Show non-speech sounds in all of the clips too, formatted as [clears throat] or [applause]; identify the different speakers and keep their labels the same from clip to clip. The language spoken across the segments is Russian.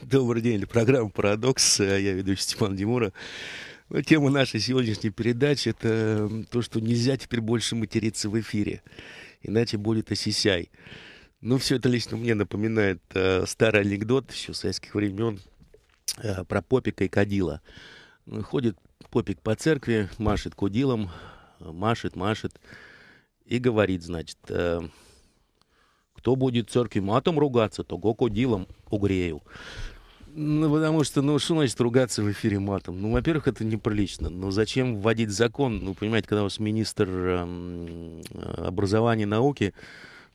Speaker 1: Добрый день, это программа «Парадокс», а я ведущий Степан Демура. Ну, тема нашей сегодняшней передачи – это то, что нельзя теперь больше материться в эфире, иначе будет осисяй. Ну, все это лично мне напоминает э, старый анекдот еще советских времен э, а, про Попика и Кадила. Ну, ходит Попик по церкви, машет кудилом, машет, машет и говорит, значит, э, кто будет церкви матом ругаться, то кодилом угрею. Ну, потому что, ну, что значит ругаться в эфире матом? Ну, во-первых, это неприлично. но зачем вводить закон? Ну, понимаете, когда у вас министр эм, э, образования и науки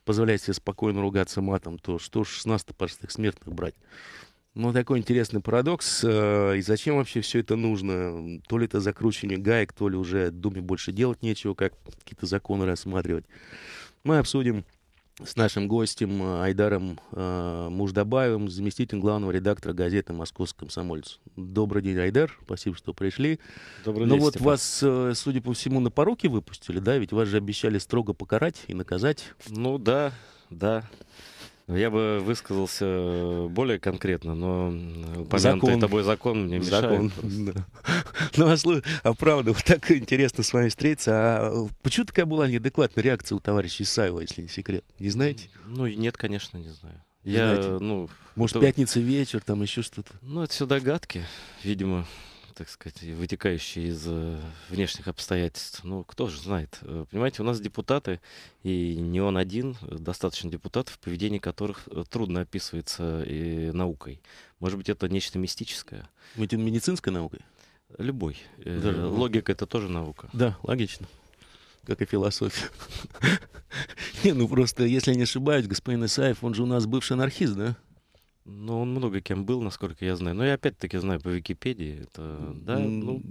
Speaker 1: позволяет себе спокойно ругаться матом, то что 16 простых смертных брать? Ну, такой интересный парадокс. Э, и зачем вообще все это нужно? То ли это закручивание гаек, то ли уже Думе больше делать нечего, как какие-то законы рассматривать. Мы обсудим с нашим гостем э, Айдаром э, Муждабаевым, заместителем главного редактора газеты «Московский комсомолец». Добрый день, Айдар. Спасибо, что пришли. Добрый ну день, Ну вот Степан. вас, э, судя по всему, на пороки выпустили, да? Ведь вас же обещали строго покарать и наказать.
Speaker 2: Ну да, да. Ну, я бы высказался более конкретно, но упомянутый э, закон. тобой закон мне закон. мешает. Закон.
Speaker 1: [laughs] Ну, а,
Speaker 2: слушай, а правда,
Speaker 1: вот так интересно с вами встретиться. А э, почему такая была неадекватная реакция у товарища Исаева, если не секрет? Не знаете?
Speaker 2: Ну, нет, конечно, не знаю. Я, Знаете, ну, Может, это...
Speaker 1: пятница вечер, там еще что-то?
Speaker 2: Ну, это все догадки, видимо так сказать, вытекающие из э, внешних обстоятельств. Ну, кто же знает. Э, понимаете, у нас депутаты, и не он один, э, достаточно депутатов, поведение которых трудно описывается и наукой. Может быть, это нечто мистическое. Медицинской наукой? Любой. Да. Логика — это тоже наука. Да, логично как и философия. [laughs] не, ну
Speaker 1: просто, если я не ошибаюсь, господин Исаев, он же у нас бывший анархист, да?
Speaker 2: Ну, он много кем был, насколько я знаю. Но я опять-таки знаю по Википедии. Это, да, ну...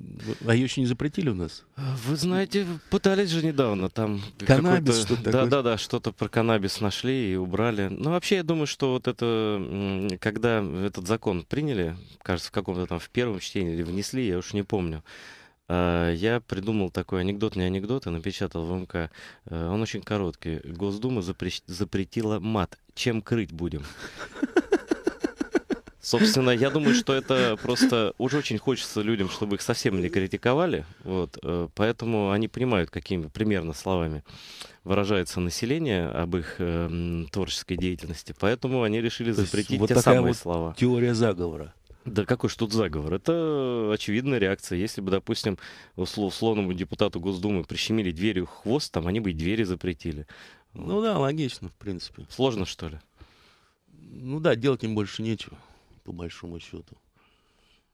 Speaker 2: А ее еще не запретили у нас? Вы знаете, пытались же недавно. Там каннабис что-то да, да, да, что-то про каннабис нашли и убрали. Но ну, вообще, я думаю, что вот это, когда этот закон приняли, кажется, в каком-то там в первом чтении или внесли, я уж не помню. А, я придумал такой анекдот, не анекдот, и напечатал в МК. Э, он очень короткий. Госдума запрещ... запретила мат. Чем крыть будем? Собственно, я думаю, что это просто уже очень хочется людям, чтобы их совсем не критиковали. Вот, э, поэтому они понимают, какими примерно словами выражается население об их э, творческой деятельности. Поэтому они решили запретить вот те самые вот слова. Теория заговора. Да какой же тут заговор? Это очевидная реакция. Если бы, допустим, условному депутату Госдумы прищемили дверью хвост, там они бы и двери запретили. Ну вот. да, логично, в принципе. Сложно, что ли? Ну да, делать им больше нечего по большому счету.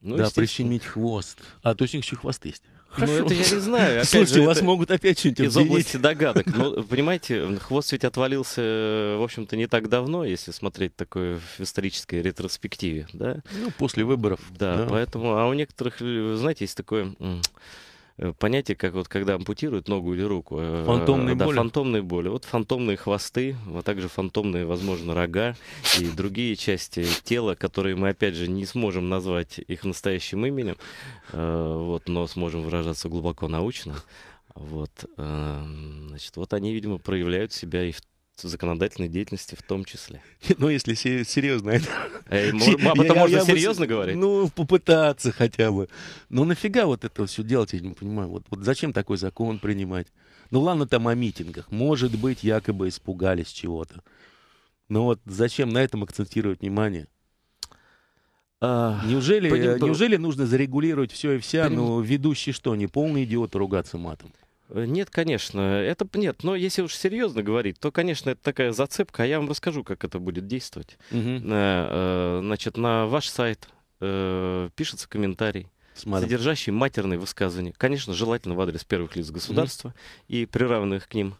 Speaker 2: Ну, да,
Speaker 1: прищемить хвост. А, то есть у них еще хвост есть. Ну, Хорошо. Ну,
Speaker 2: это я не знаю. Опять Слушайте, же, вас могут опять что-нибудь Из области догадок. Ну, понимаете, хвост ведь отвалился, в общем-то, не так давно, если смотреть такое в исторической ретроспективе, да? Ну, после выборов. Да, да. поэтому, а у некоторых, знаете, есть такое Э, понятие, как вот когда ампутируют ногу или руку. Э, фантомные да, боли. фантомные боли. Вот фантомные хвосты, а также фантомные, возможно, рога и другие части тела, которые мы, опять же, не сможем назвать их настоящим именем, э, вот, но сможем выражаться глубоко научно. Вот, эм, значит, вот они, видимо, проявляют себя и в законодательной деятельности в том числе. [laughs] Ну, если серьезно. Это... Э, [laughs] об этом можно серьезно говорить?
Speaker 1: Ну, попытаться хотя бы. Ну, нафига вот это все делать, я не понимаю. Вот, зачем такой закон принимать? Ну, ладно там о митингах. Может быть, якобы испугались чего-то. Но ну, вот зачем на этом акцентировать внимание? неужели,
Speaker 2: э, неужели
Speaker 1: нужно зарегулировать все и вся, поним... но ну,
Speaker 2: ведущий что, не полный идиот ругаться матом? Э, нет, конечно, это нет, но если уж серьезно говорить, то, конечно, это такая зацепка, а я вам расскажу, как это будет действовать. Угу. На, э, э, значит, на ваш сайт пишется комментарий, Смотри. содержащий матерные высказывания, конечно, желательно в адрес первых лиц государства угу. и приравненных к ним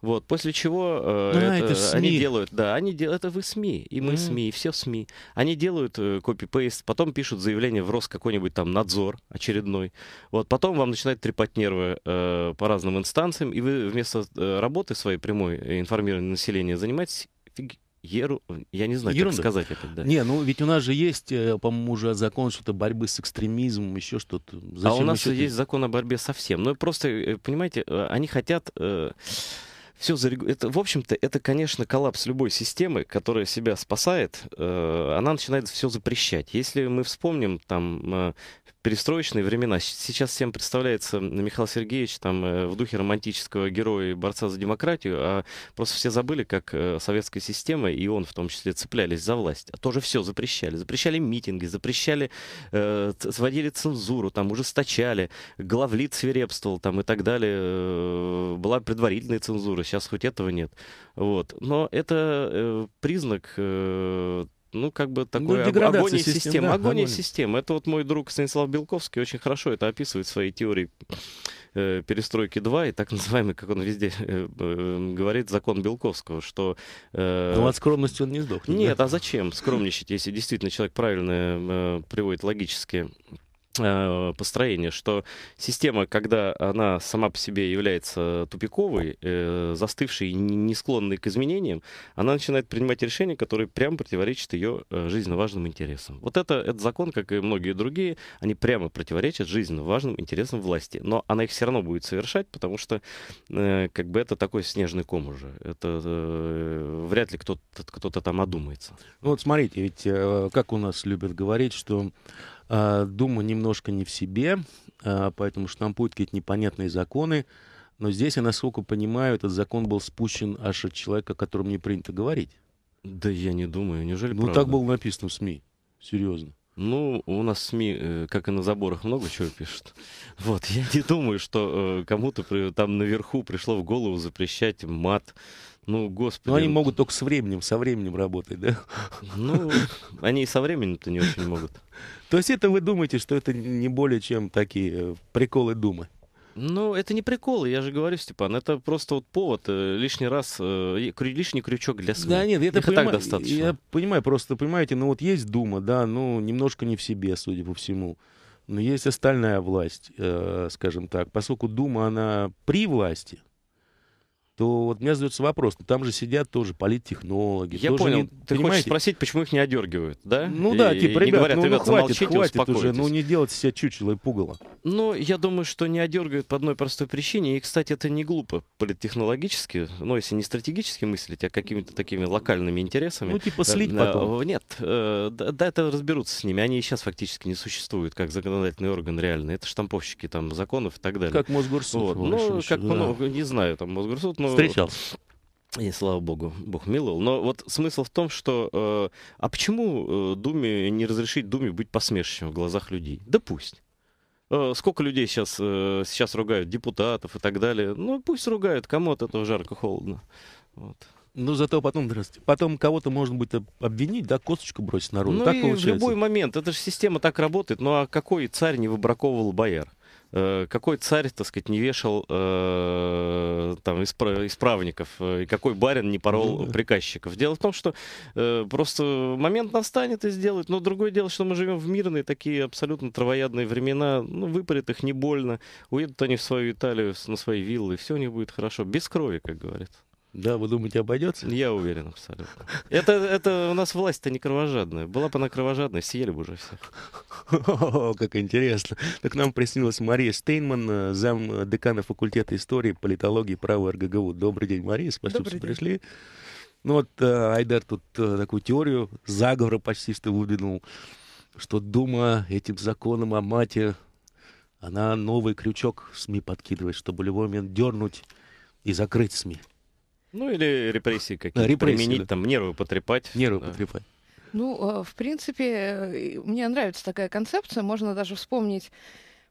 Speaker 2: вот, после чего э, а, это, это СМИ. они делают, да, они делают, это вы СМИ, и мы mm. СМИ, и все СМИ. Они делают э, копипейст, потом пишут заявление в Рос какой-нибудь там надзор очередной. Вот, потом вам начинает трепать нервы э, по разным инстанциям, и вы вместо э, работы своей прямой э, информирования населения занимаетесь фиг... Еру... Я не знаю, Ерунда. как сказать это. Да. Не,
Speaker 1: ну ведь у нас же есть, э, по-моему, уже закон что-то борьбы с экстремизмом, еще что-то. Зачем а у нас еще есть
Speaker 2: закон о борьбе со всем. Ну просто, э, понимаете, они хотят... Э все зарегу... это, в общем-то, это, конечно, коллапс любой системы, которая себя спасает, э, она начинает все запрещать. Если мы вспомним там э, перестроечные времена. Сейчас всем представляется Михаил Сергеевич там э, в духе романтического героя и борца за демократию, а просто все забыли, как э, советская система и он в том числе цеплялись за власть. А тоже все запрещали. Запрещали митинги, запрещали, э, сводили цензуру, там ужесточали, главлит свирепствовал там и так далее. Э, была предварительная цензура, сейчас хоть этого нет. Вот. Но это э, признак э, ну, как бы такой ну, агония систем. систем. Да, агония, агония систем. Это вот мой друг Станислав Белковский очень хорошо это описывает в своей теории э, перестройки 2, и так [laughs] называемый, как он везде э, э, говорит, закон Белковского, что... Э, ну, от
Speaker 1: скромности он не сдохнет. Нет, да? а
Speaker 2: зачем скромничать, если действительно человек правильно э, приводит логические Э, построение, что система, когда она сама по себе является тупиковой, э, застывшей и не склонной к изменениям, она начинает принимать решения, которые прямо противоречат ее э, жизненно важным интересам. Вот это, этот закон, как и многие другие, они прямо противоречат жизненно важным интересам власти. Но она их все равно будет совершать, потому что э, как бы это такой снежный ком уже. Это э, вряд ли кто-то кто там одумается.
Speaker 1: Ну вот смотрите, ведь э, как у нас любят говорить, что Э, Дума немножко не в себе, э, поэтому штампует какие-то непонятные законы. Но здесь, я насколько понимаю, этот закон был спущен аж от человека,
Speaker 2: о котором не принято говорить. Да я не думаю, неужели Ну правда? так было написано в СМИ, серьезно. Ну, у нас СМИ, э, как и на заборах, много чего пишут. [laughs] Вот, я не думаю, что кому-то там наверху пришло в голову запрещать мат ну, господи. но они могут только с временем, со временем работать, да? Ну, они и со временем-то не
Speaker 1: очень могут. То есть это вы думаете, что это не более чем такие э, приколы думы?
Speaker 2: Ну, это не приколы, я же говорю, Степан, это просто вот повод, э, лишний раз, э, лишний крючок для СМИ. Да нет, это поним... так достаточно. Я
Speaker 1: понимаю, просто, понимаете, ну вот есть дума, да, ну немножко не в себе, судя по всему. Но есть остальная власть, э, скажем так, поскольку дума, она при власти, то вот у меня задается вопрос, ну, там же сидят тоже политтехнологи. Я тоже понял. Не, Ты понимаете? хочешь спросить, почему их не одергивают, да? Ну и, да, типа, ребят, говорят, ну, ребят, ну хватит, хватит уже, ну не делать себя чучело и пугало.
Speaker 2: Ну, я думаю, что не одергивают по одной простой причине, и, кстати, это не глупо политтехнологически, ну, если не стратегически мыслить, а какими-то такими локальными интересами. Ну, типа слить а, потом. Э, нет, э, да, да, это разберутся с ними, они и сейчас фактически не существуют как законодательный орган реально, это штамповщики там законов и так далее. Как Мосгорсуд. Вот. Ну, как, да. ну, не знаю, там Мосгорсуд, но думаю... Ну, Встречался. И слава богу, Бог миловал. Но вот смысл в том, что э, а почему э, Думе не разрешить Думе быть посмешищем в глазах людей? Да пусть. Э, сколько людей сейчас, э, сейчас ругают депутатов и так далее. Ну пусть ругают, кому от этого жарко-холодно. Вот. Ну, зато потом, здрасте, потом кого-то можно будет обвинить, да, косточку бросить народу. Ну так и получается. в любой момент. Это же система так работает. Ну, а какой царь не выбраковывал бояр? Э, какой царь, так сказать, не вешал э, там исправников, э, и какой барин не порол mm-hmm. приказчиков. Дело в том, что э, просто момент настанет и сделает. Но другое дело, что мы живем в мирные такие абсолютно травоядные времена. Ну, выпарят их не больно. Уедут они в свою Италию на свои виллы, и все у них будет хорошо. Без крови, как говорится. Да, вы думаете, обойдется? Я уверен абсолютно. Это, это у нас власть-то не кровожадная. Была бы она кровожадная, съели бы уже все.
Speaker 1: О, как интересно. Так нам приснилась Мария Стейнман, э, зам э, декана факультета истории, политологии, права РГГУ. Добрый день, Мария, спасибо, Добрый что день. пришли. Ну вот э, Айдар тут такую теорию заговора почти что выдвинул, что Дума этим законом о мате, она новый крючок в СМИ подкидывает, чтобы в любой момент дернуть и закрыть СМИ.
Speaker 2: Ну или репрессии какие-то. Репрессии, Применить да. там, нервы потрепать. Нервы да. потрепать.
Speaker 3: Ну, э, в принципе, э, мне нравится такая концепция. Можно даже вспомнить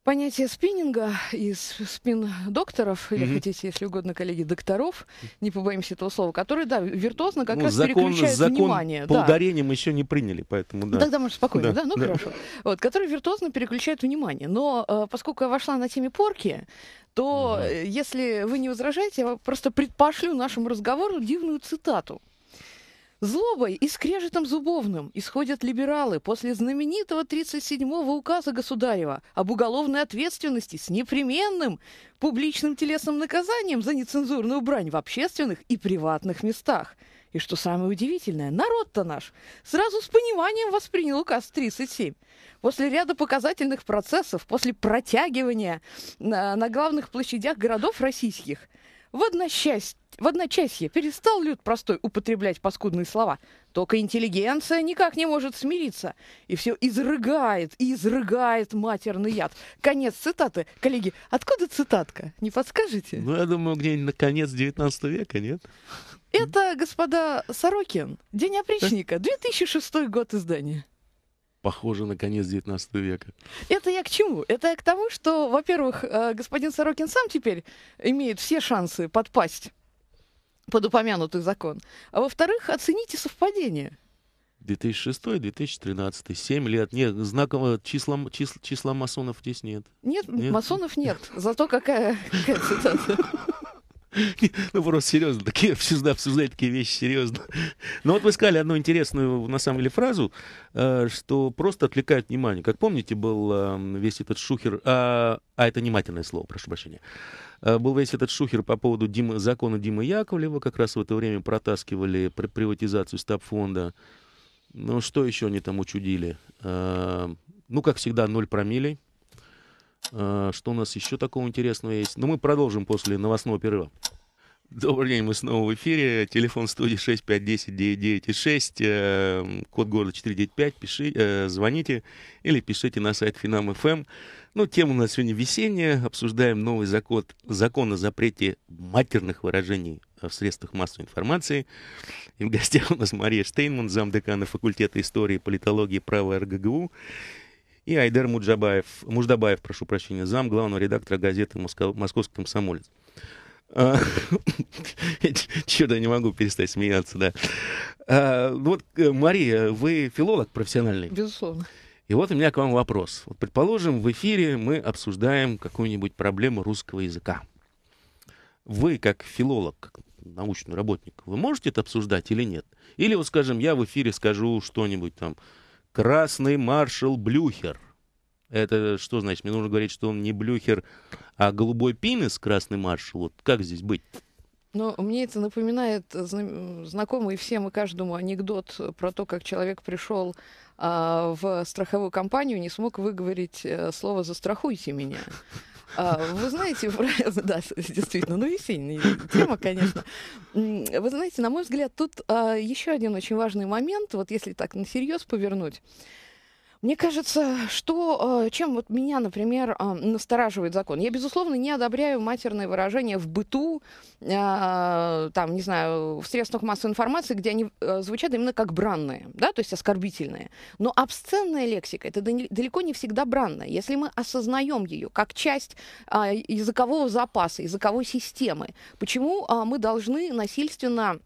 Speaker 3: понятие спиннинга и спин-докторов, mm-hmm. хотите, если угодно, коллеги, докторов, не побоимся этого слова, которые, да, виртуозно как ну, раз закон, переключают закон внимание. по да.
Speaker 1: ударениям еще не приняли, поэтому ну, да. Тогда, может, спокойно, да, да? ну да. хорошо.
Speaker 3: Вот, которые виртуозно переключают внимание. Но э, поскольку я вошла на теме порки, то, mm-hmm. если вы не возражаете, я просто предпошлю нашему разговору дивную цитату. Злобой и скрежетом зубовным исходят либералы после знаменитого 37-го указа государева об уголовной ответственности с непременным публичным телесным наказанием за нецензурную брань в общественных и приватных местах. И что самое удивительное, народ-то наш сразу с пониманием воспринял указ 37. После ряда показательных процессов, после протягивания на, на главных площадях городов российских – в одночасье, в одночасье перестал люд простой употреблять паскудные слова. Только интеллигенция никак не может смириться. И все изрыгает, и изрыгает матерный яд. Конец цитаты. Коллеги, откуда цитатка?
Speaker 1: Не подскажете? Ну, я думаю, где-нибудь на конец 19 века, нет?
Speaker 3: Это, господа Сорокин, День опричника, 2006 [laughs] год издания
Speaker 1: похоже на конец 19 века.
Speaker 3: Это я к чему? Это я к тому, что, во-первых, э, господин Сорокин сам теперь имеет все шансы подпасть под упомянутый закон. А во-вторых, оцените совпадение.
Speaker 1: 2006-2013, 7 лет. Нет, знаком числа, числа, числа масонов здесь нет.
Speaker 3: Нет, нет? масонов нет. Зато какая, какая цитата.
Speaker 1: [laughs] Ну, просто серьезно, такие, [laughs] всегда обсуждать такие вещи серьезно. [laughs] Но вот вы сказали одну интересную, на самом деле, фразу, э, что просто отвлекает внимание. Как помните, был эм, весь этот шухер... А, а это внимательное слово, прошу прощения. Э, был весь этот шухер по поводу Димы, закона Димы Яковлева. Как раз в это время протаскивали приватизацию стабфонда. Ну, что еще они там учудили? Э, ну, как всегда, ноль промилей а, что у нас еще такого интересного есть? Но ну, мы продолжим после новостного перерыва. Добрый день, мы снова в эфире. Телефон студии 6510996. Эм, код города 495. Пиши, э, звоните или пишите на сайт финам.фм. Эм. Ну, тема у нас сегодня весенняя. Обсуждаем новый закон, закон о запрете матерных выражений э, в средствах массовой информации. И в гостях у нас Мария Штейнман, замдекана факультета истории, политологии права РГГУ и Айдер Муджабаев, Муждабаев, прошу прощения, зам главного редактора газеты «Московский комсомолец». А, [laughs] Чудо, не могу перестать смеяться, да. А, вот, э, Мария, вы филолог профессиональный? Безусловно. И вот у меня к вам вопрос. Вот, предположим, в эфире мы обсуждаем какую-нибудь проблему русского языка. Вы, как филолог, как научный работник, вы можете это обсуждать или нет? Или, вот, скажем, я в эфире скажу что-нибудь там, Красный маршал Блюхер. Это что значит? Мне нужно говорить, что он не Блюхер, а голубой пимес, красный маршал. Вот как здесь быть?
Speaker 3: Но ну, мне это напоминает знакомый всем и каждому анекдот про то, как человек пришел а, в страховую компанию, не смог выговорить э, слово «застрахуйте меня». А, вы знаете, [laughs] да, действительно, ну весенняя тема, конечно. Вы знаете, на мой взгляд, тут а, еще один очень важный момент, вот если так на серьез повернуть. Мне кажется, что э, чем вот меня, например, э, настораживает закон. Я, безусловно, не одобряю матерные выражения в быту, э, там, не знаю, в средствах массовой информации, где они звучат именно как бранные, да, то есть оскорбительные. Но абсценная лексика это далеко не всегда бранная. Если мы осознаем ее как часть языкового запаса, языковой системы, почему мы должны насильственно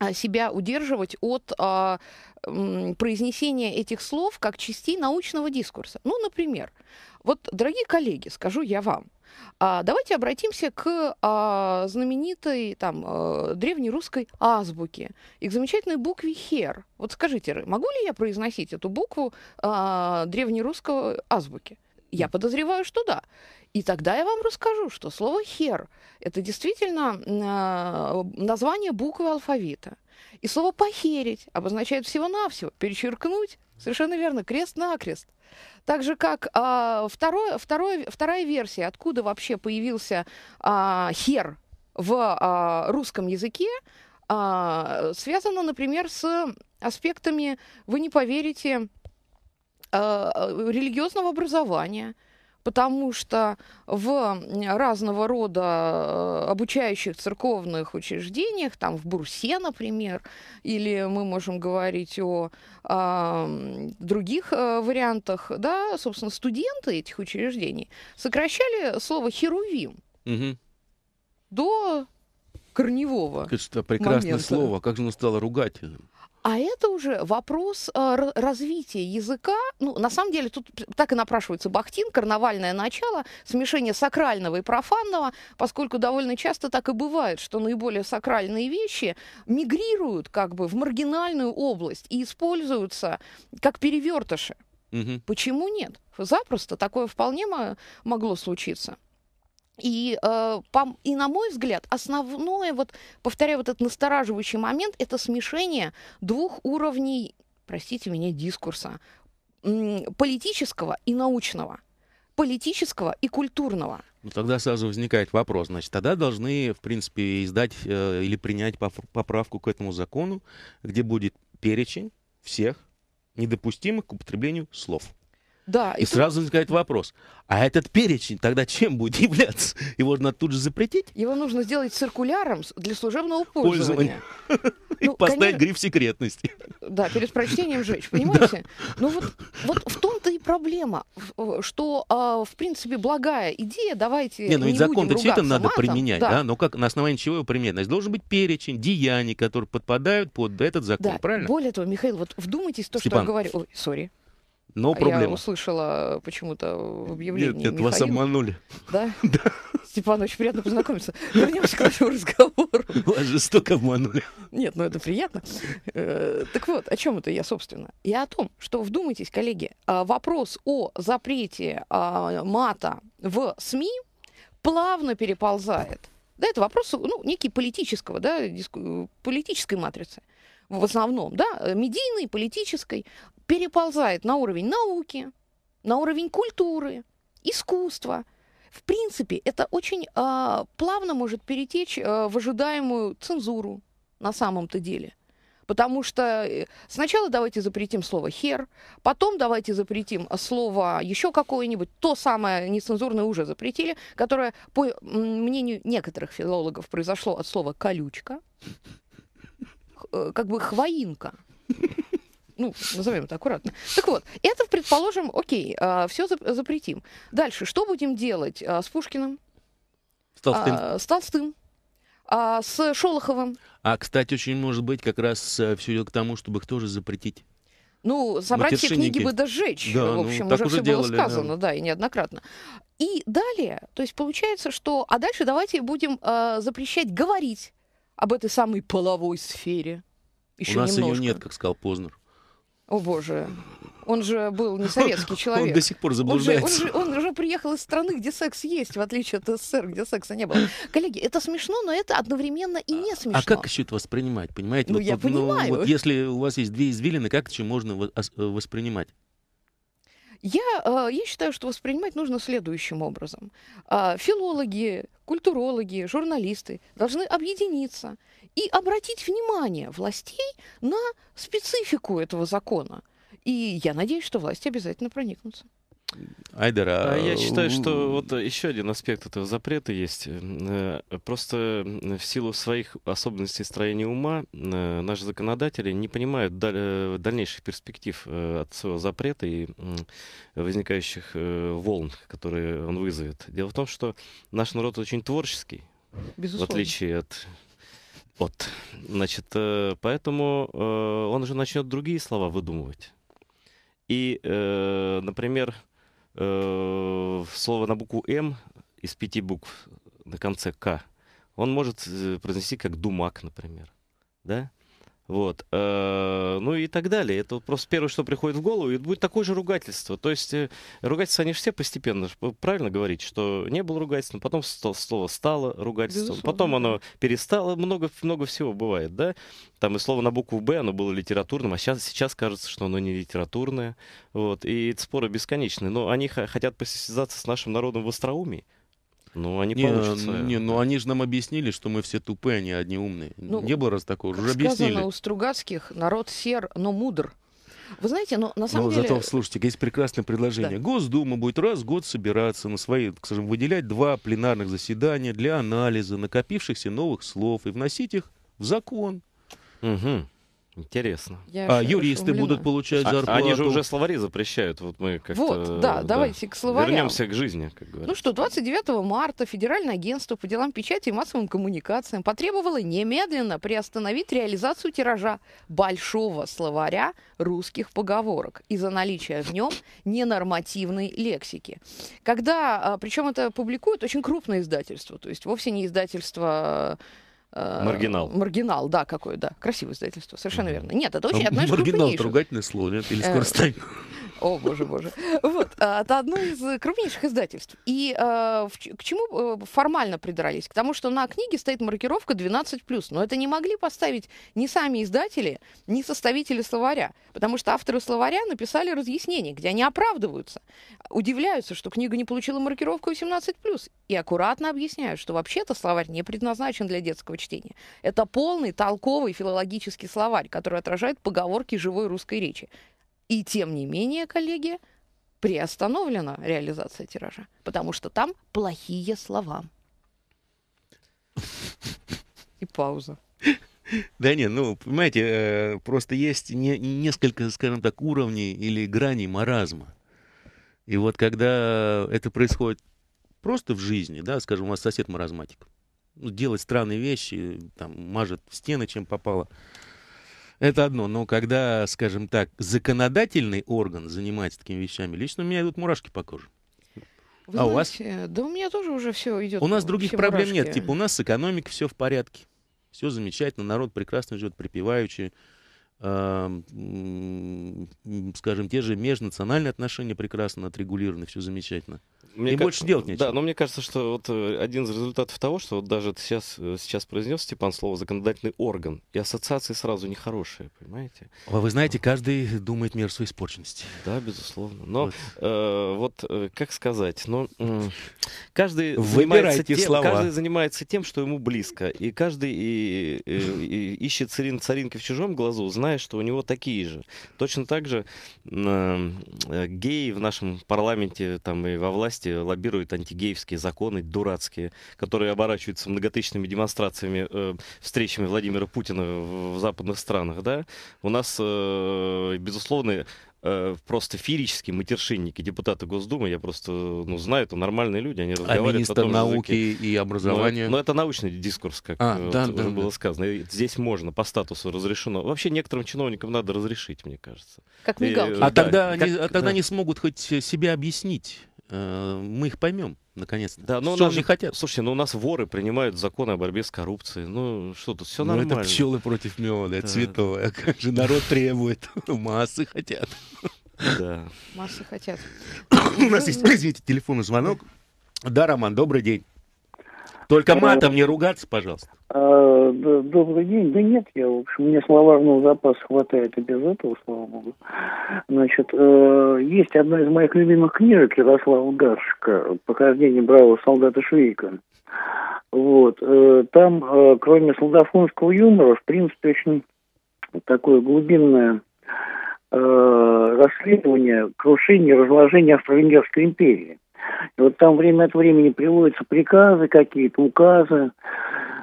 Speaker 3: а, себя удерживать от а, произнесения этих слов как частей научного дискурса. Ну, например, вот, дорогие коллеги, скажу я вам, а, давайте обратимся к а, знаменитой там а, древнерусской азбуке и к замечательной букве хер. Вот скажите, могу ли я произносить эту букву а, древнерусской азбуки? Я подозреваю, что да. И тогда я вам расскажу, что слово «хер» — это действительно э, название буквы алфавита. И слово «похерить» обозначает всего-навсего перечеркнуть, совершенно верно, крест-накрест. Так же, как э, а, второе, второе, вторая версия, откуда вообще появился э, «хер» в э, русском языке, э, связана, например, с аспектами, вы не поверите, а, а, религиозного образования, потому что в разного рода э, обучающих церковных учреждениях, там в Бурсе, например, или мы можем говорить о, о а, других э, вариантах, да, собственно, студенты этих учреждений сокращали слово «херувим». Угу. До корневого.
Speaker 1: Это прекрасное момента. слово. Как же оно стало ругательным?
Speaker 3: А это уже вопрос а, развития языка. Ну, на самом деле, тут так и напрашивается Бахтин, карнавальное начало, смешение сакрального и профанного, поскольку довольно часто так и бывает, что наиболее сакральные вещи мигрируют как бы в маргинальную область и используются как перевертыши. Угу. Почему нет? Запросто такое вполне могло случиться. И, э, по, и на мой взгляд, основное, вот, повторяю, вот этот настораживающий момент, это смешение двух уровней, простите меня, дискурса, политического и научного, политического и культурного.
Speaker 1: Ну, тогда сразу возникает вопрос. Значит, тогда должны, в принципе, издать э, или принять поправку к этому закону, где будет перечень всех недопустимых к употреблению слов. Да. И, и сразу возникает вопрос, а этот перечень тогда чем будет [laughs] являться? Его нужно тут же запретить?
Speaker 3: Его нужно сделать циркуляром для служебного пользования.
Speaker 1: пользования. [laughs] Ну, и поставить гриф секретности.
Speaker 3: Да, перед прочтением жечь, [laughs] понимаете? Ну вот, в том-то и проблема, что, а, в принципе, благая идея, давайте Не, ну ведь закон-то действительно надо применять, да. Но
Speaker 1: как, на основании чего его применять? Значит, должен быть перечень деяний, которые подпадают под этот закон, да. правильно?
Speaker 3: Более того, Михаил, вот вдумайтесь то, что я говорю. Ой, сори. Но а проблема. Я услышала почему-то в объявлении. Нет, нет, Михаил. вас обманули. Да? [laughs] да. Степан, очень приятно познакомиться. Вернемся к нашему
Speaker 1: разговору. Вас жестоко обманули.
Speaker 3: Нет, ну это приятно. Э, так вот, о чем это я, собственно? Я о том, что, вдумайтесь, коллеги, а, вопрос о запрете а, мата в СМИ плавно переползает. Да, это вопрос, ну, некий политического, да, политической матрицы в основном, да, медийной, политической, переползает на уровень науки, на уровень культуры, искусства. В принципе, это очень э, плавно может перетечь э, в ожидаемую цензуру на самом-то деле. Потому что э, сначала давайте запретим слово хер, потом давайте запретим слово еще какое-нибудь, то самое нецензурное уже запретили, которое, по мнению некоторых филологов, произошло от слова колючка, [laughs] э, как бы хвоинка ну, назовем это аккуратно. Так вот, это, предположим, окей, а, все запретим. Дальше, что будем делать а, с Пушкиным?
Speaker 1: С Толстым. А, с
Speaker 3: Толстым. с Шолоховым.
Speaker 1: А, кстати, очень может быть, как раз э, все идет к тому, чтобы их тоже запретить.
Speaker 3: Ну, собрать все книги бы дожечь,
Speaker 4: да, в ну, общем, ну, уже все делали, было сказано, да.
Speaker 3: да, и неоднократно. И далее, то есть получается, что... А дальше давайте будем э, запрещать говорить об этой самой половой сфере. Еще У нас
Speaker 1: немножко. ее нет, как сказал Познер.
Speaker 3: О боже. Он же был не советский [laughs] человек. Он до сих пор заблуждается. Он же, он, же, он же приехал из страны, где секс есть, в отличие от СССР, где секса не было. Коллеги, это смешно, но это одновременно и не а смешно. А как
Speaker 1: еще это воспринимать, понимаете? Ну, вот, я ну, вот, понимаю. Ну, вот если у вас есть две извилины, как это еще можно э, воспринимать?
Speaker 3: Я, э, я считаю, что воспринимать нужно следующим образом. А, филологи, культурологи, журналисты должны объединиться и обратить внимание властей на специфику этого закона. И я надеюсь, что власти обязательно проникнутся.
Speaker 2: Айдер, а, а Я считаю, что вот еще один аспект этого запрета есть. Э, просто в силу своих особенностей строения ума э, наши законодатели не понимают э, дальнейших перспектив от своего запрета и возникающих волн, которые он вызовет. Дело в том, что наш народ очень творческий, Безусловно. в отличие от вот, значит, э, поэтому э, он уже начнет другие слова выдумывать. И, э, например, слово на букву М из пяти букв на конце К он может произнести как думак, например, да? Вот. Э, ну и так далее. Это просто первое, что приходит в голову. И будет такое же ругательство. То есть э, ругательства, они же все постепенно. Правильно говорить, что не было ругательства, потом слово стало ругательством, потом оно перестало. Много, много всего бывает, да? Там и слово на букву «Б», оно было литературным, а сейчас, сейчас кажется, что оно не литературное. Вот. И споры бесконечные. Но они хотят посостязаться с нашим народом в остроумии. Ну, они не, получатся. Не,
Speaker 1: ну они же нам объяснили, что мы все тупые, они одни умные. Ну, не было раз такого, уже сказано объяснили. у
Speaker 3: Стругацких, народ сер, но мудр. Вы знаете, но на самом но деле... зато, слушайте,
Speaker 1: есть прекрасное предложение. Да. Госдума будет раз в год собираться на свои, скажем, выделять два пленарных заседания для анализа накопившихся новых слов и вносить их в закон.
Speaker 2: Угу. Интересно. Я а юристы ушумлена. будут получать а, Они же уже словари запрещают. Вот мы как-то... Вот, да, да, давайте к словарям. Вернемся к жизни, как говорится. Ну что,
Speaker 3: 29 марта Федеральное агентство по делам печати и массовым коммуникациям потребовало немедленно приостановить реализацию тиража большого словаря русских поговорок из-за наличия в нем ненормативной лексики. Когда, а, причем это публикует очень крупное издательство, то есть вовсе не издательство Э, маргинал. Маргинал, да, какой, да. Красивое издательство, совершенно верно. Нет, это очень одно из Маргинал, ругательное
Speaker 1: слово, нет? Или э, скоро станет.
Speaker 3: О, боже, боже. Вот, а, это одно из э, крупнейших издательств. И э, в, к чему э, формально придрались? К тому, что на книге стоит маркировка 12+. Но это не могли поставить ни сами издатели, ни составители словаря. Потому что авторы словаря написали разъяснение, где они оправдываются. Удивляются, что книга не получила маркировку 18+. И аккуратно объясняют, что вообще-то словарь не предназначен для детского чтения. Это полный, толковый филологический словарь, который отражает поговорки живой русской речи. И тем не менее, коллеги, приостановлена реализация тиража, потому что там плохие слова. И пауза.
Speaker 1: Да не, ну, понимаете, э, просто есть не, несколько, скажем так, уровней или граней маразма. И вот когда это происходит просто в жизни, да, скажем, у вас сосед маразматик, ну, делает странные вещи, там, мажет стены, чем попало, это одно. Но когда, скажем так, законодательный орган занимается такими вещами, лично у меня идут мурашки по коже. Вы а знаете, у вас? Э, да
Speaker 3: у меня тоже уже все идет. У нас других проблем мурашки. нет. Типа у
Speaker 1: нас с экономикой все в порядке. Все замечательно, народ прекрасно живет, припеваючи. Скажем, те же межнациональные отношения прекрасно отрегулированы, все замечательно. Мне и как... больше делать нечего. Да,
Speaker 2: но мне кажется, что вот э, один из результатов того, что вот даже сейчас, э, сейчас произнес Степан слово «законодательный орган», и ассоциации сразу нехорошие, понимаете? А вы знаете, каждый думает мир своей испорченности. Да, безусловно. Но вот, э, вот э, как сказать, но ну, э, каждый, Выбирайте занимается тем, слова. каждый занимается тем, что ему близко, и каждый и, и, и ищет царин, царинки в чужом глазу, зная, что у него такие же. Точно так же э, э, геи в нашем парламенте там и во власти власти лоббирует антигеевские законы дурацкие, которые оборачиваются многотысячными демонстрациями, э, встречами Владимира Путина в, западных странах, да, у нас, э, безусловно, э, просто ферические матершинники, депутаты Госдумы, я просто ну, знаю, это нормальные люди, они а разговаривают а министр о том науки языке. и образования? Но, это научный дискурс, как а, э, вот да, уже да, было да. сказано. И здесь можно, по статусу разрешено. Вообще некоторым чиновникам надо разрешить, мне кажется. Как мигалки. И, а, да, тогда как, они, а тогда да. они смогут хоть э, себя объяснить. Э, мы их поймем, наконец. -то. Да, но нас же хотят? Слушайте, но у нас воры принимают законы о борьбе с коррупцией. Ну что тут, все ну, нормально. это пчелы против меда, да. цветовая.
Speaker 1: [laughs] Как же народ требует, [laughs] массы хотят.
Speaker 2: Да.
Speaker 3: Массы
Speaker 1: хотят. У нас есть, извините, телефонный звонок. Да, Роман, добрый день. Только матом не ругаться, пожалуйста.
Speaker 4: А, добрый день. Да нет, я, в общем, мне словарного запаса хватает и без этого, слава богу. Значит, э, есть одна из моих любимых книжек Ярослава Гаршика «Похождение бравого солдата Швейка». Вот. Э, там, э, кроме солдафонского юмора, в принципе, очень такое глубинное э, расследование крушения, разложения Австро-Венгерской империи. И вот там время от времени приводятся приказы какие-то, указы.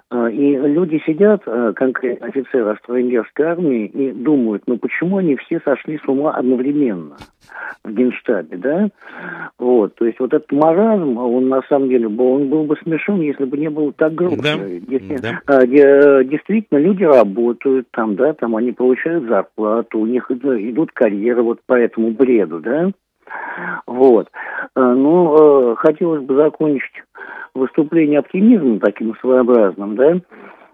Speaker 4: А, и люди сидят, а, конкретно офицеры австро-венгерской армии, и думают, ну почему они все сошли с ума одновременно в Генштабе, да? Вот, то есть вот этот маразм, он на самом деле был, он был бы смешон, если бы не было так громко. Да. Если, да. А, действительно, люди работают там, да, там они получают зарплату, у них э, идут карьеры вот по этому бреду, да? Вот. Э, ну, э, хотелось бы закончить выступление оптимизмом таким своеобразным, да.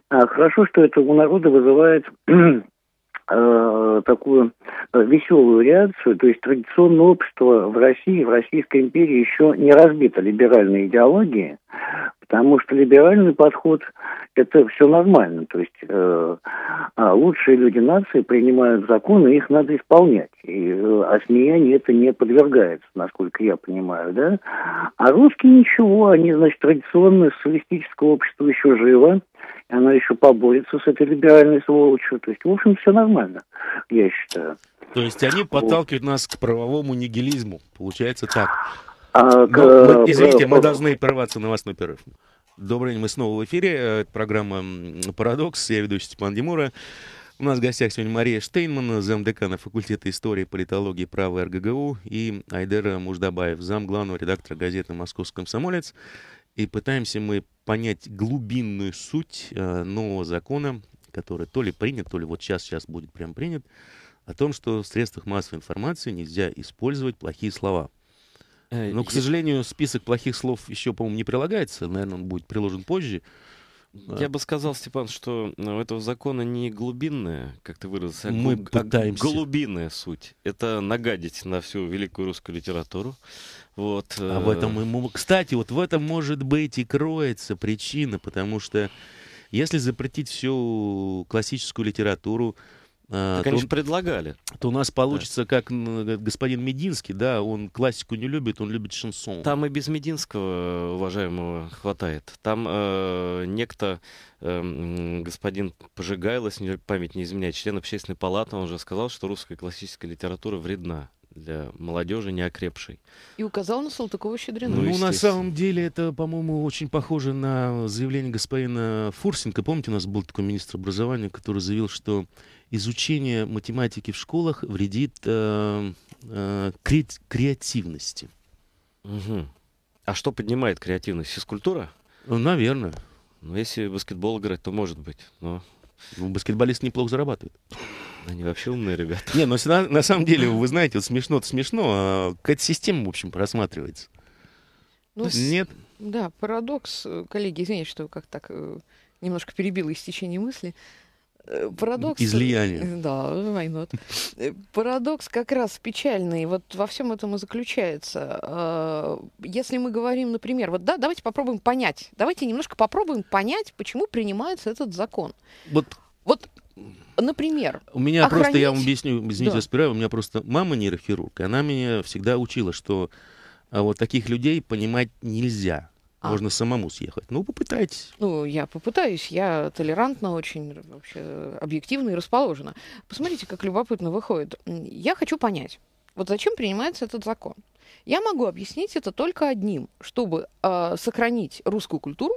Speaker 4: А хорошо, что это у народа вызывает [clears throat] Э, такую э, веселую реакцию. То есть традиционное общество в России, в Российской империи еще не разбито либеральной идеологией, потому что либеральный подход – это все нормально. То есть э, а лучшие люди нации принимают законы, их надо исполнять. И, э, а смеяние это не подвергается, насколько я понимаю. Да? А русские ничего, они, значит, традиционное социалистическое общество еще живо и она еще поборется с этой либеральной сволочью. То есть, в общем, все нормально, я считаю.
Speaker 1: То есть они подталкивают вот. нас к правовому нигилизму. Получается так. А, ну, к, мы, э, извините, к, мы должны прорваться на вас на перерыв. Добрый день, мы снова в эфире. Э, программа «Парадокс». Я ведущий Степан Демура. У нас в гостях сегодня Мария Штейнман, замдекана факультета истории, политологии, права РГГУ, и Айдера Муждабаев, зам главного редактора газеты «Московский комсомолец». И пытаемся мы понять глубинную суть э, нового закона, который то ли принят, то ли вот сейчас, сейчас будет прям принят, о том, что в средствах массовой информации нельзя использовать плохие
Speaker 2: слова. Э, Но, к сожалению, список плохих слов еще, по-моему, не прилагается. Наверное, он будет приложен позже. Я а. бы сказал, Степан, что э, у этого закона не глубинная, как ты выразился, а, Мы глуб... А пытаемся. а глубинная суть. Это нагадить на всю великую русскую литературу, вот. А в этом
Speaker 1: ему, э, кстати, вот в этом может быть и кроется причина, потому что если запретить всю классическую литературу, так то, конечно, предлагали. То у нас получится, да. как господин Мединский, да, он классику не любит, он любит шансон. Там
Speaker 2: и без Мединского, э, уважаемого, хватает. Там э, некто, э, господин Пожигайло, если память не изменяет, член общественной палаты, он уже сказал, что русская классическая литература вредна для молодежи неокрепшей.
Speaker 3: И указал на Салтыкова-Щедрина. Ну, ну на самом
Speaker 1: деле, это, по-моему, очень похоже на заявление господина Фурсенко. Помните, у нас был такой министр образования, который заявил, что изучение математики в школах вредит э, э, кре креативности. Угу. А что поднимает креативность? Физкультура? Ну, наверное. Ну, если баскетбол играть, то может быть. Но... Ну, баскетболист неплохо зарабатывает. Они вообще умные ребята. Не, ну на, на самом деле, вы знаете, вот смешно-то смешно, а какая-то система, в общем, просматривается.
Speaker 3: Ну, Нет? Да, парадокс, э, коллеги, извините, что как так э, немножко перебила истечение мысли. Э, парадокс... Излияние. Да, why Парадокс как раз печальный. Вот во всем этом и заключается. А, если мы говорим, например, вот да, давайте попробуем понять. Давайте немножко попробуем понять, почему принимается этот закон. Вот Например. У меня охранить... просто, я вам объясню, извините, да.
Speaker 1: спираю, у меня просто мама нейрохирург, и она меня всегда учила, что а, вот таких людей понимать нельзя. А. Можно самому съехать. Ну,
Speaker 3: попытайтесь. Ну, я попытаюсь. Я толерантно, очень вообще объективно и расположена. Посмотрите, как любопытно выходит. Я хочу понять, вот зачем принимается этот закон? Я могу объяснить это только одним, чтобы э, сохранить русскую культуру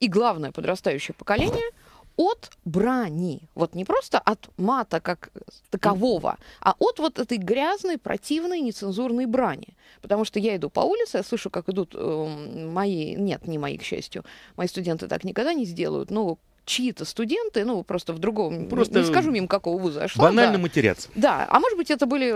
Speaker 3: и, главное, подрастающее поколение – от брани. Вот не просто от мата как такового, а от вот этой грязной, противной, нецензурной брани. Потому что я иду по улице, я слышу, как идут эм, мои... Нет, не мои, к счастью. Мои студенты так никогда не сделают. Но чьи-то студенты, ну, просто в другом, просто не скажу мимо какого вуза я Банально да. матерятся. Да, а может быть, это были,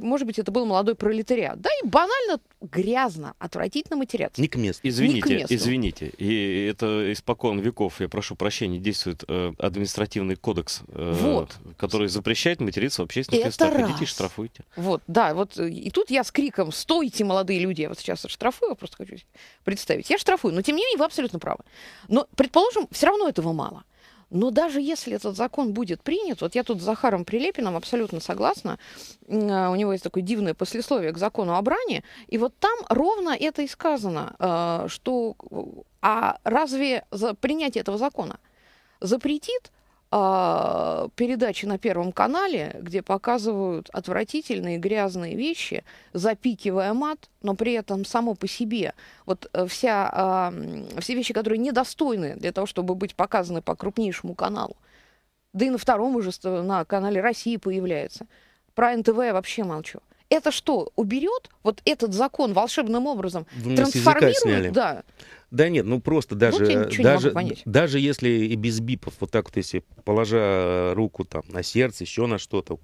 Speaker 3: может быть, это был молодой пролетариат. Да, и банально, грязно, отвратительно матерятся.
Speaker 2: Не к месту. Извините, к месту. извините. И это испокон веков, я прошу прощения, действует э, административный кодекс, э, вот. который запрещает материться в общественных это местах. Раз. Идите, штрафуйте.
Speaker 3: Вот, да, вот э, и тут я с криком «Стойте, молодые люди!» Я вот сейчас штрафую, я просто хочу представить. Я штрафую, но тем не менее вы абсолютно правы. Но, предположим, все равно этого мало. Но даже если этот закон будет принят, вот я тут с Захаром Прилепиным абсолютно согласна, э, у него есть такое дивное послесловие к закону о бране, и вот там ровно это и сказано, э, что а разве за принятие этого закона запретит э, передачи на Первом канале, где показывают отвратительные грязные вещи, запикивая мат, но при этом само по себе вот э, вся, э, все вещи, которые недостойны для того, чтобы быть показаны по крупнейшему каналу, да и на втором уже на канале России появляется. Про НТВ я вообще молчу это что, уберет вот этот закон волшебным образом? Думаете, трансформирует? Да.
Speaker 1: Да нет, ну просто ну, даже, вот даже, даже если и без бипов, вот так вот если положа руку там на сердце, еще на что-то,